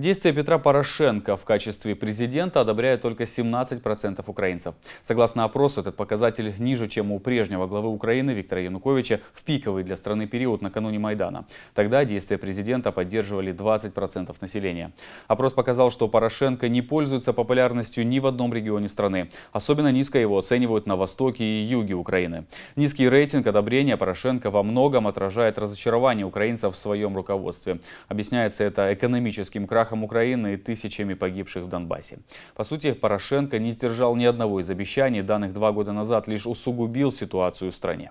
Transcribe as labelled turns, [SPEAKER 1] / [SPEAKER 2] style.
[SPEAKER 1] Действия Петра Порошенко в качестве президента одобряют только 17% украинцев. Согласно опросу, этот показатель ниже, чем у прежнего главы Украины Виктора Януковича в пиковый для страны период накануне Майдана. Тогда действия президента поддерживали 20% населения. Опрос показал, что Порошенко не пользуется популярностью ни в одном регионе страны. Особенно низко его оценивают на востоке и юге Украины. Низкий рейтинг одобрения Порошенко во многом отражает разочарование украинцев в своем руководстве. Объясняется это экономическим крахом крахом Украины и тысячами погибших в Донбассе. По сути, Порошенко не сдержал ни одного из обещаний, данных два года назад, лишь усугубил ситуацию в стране.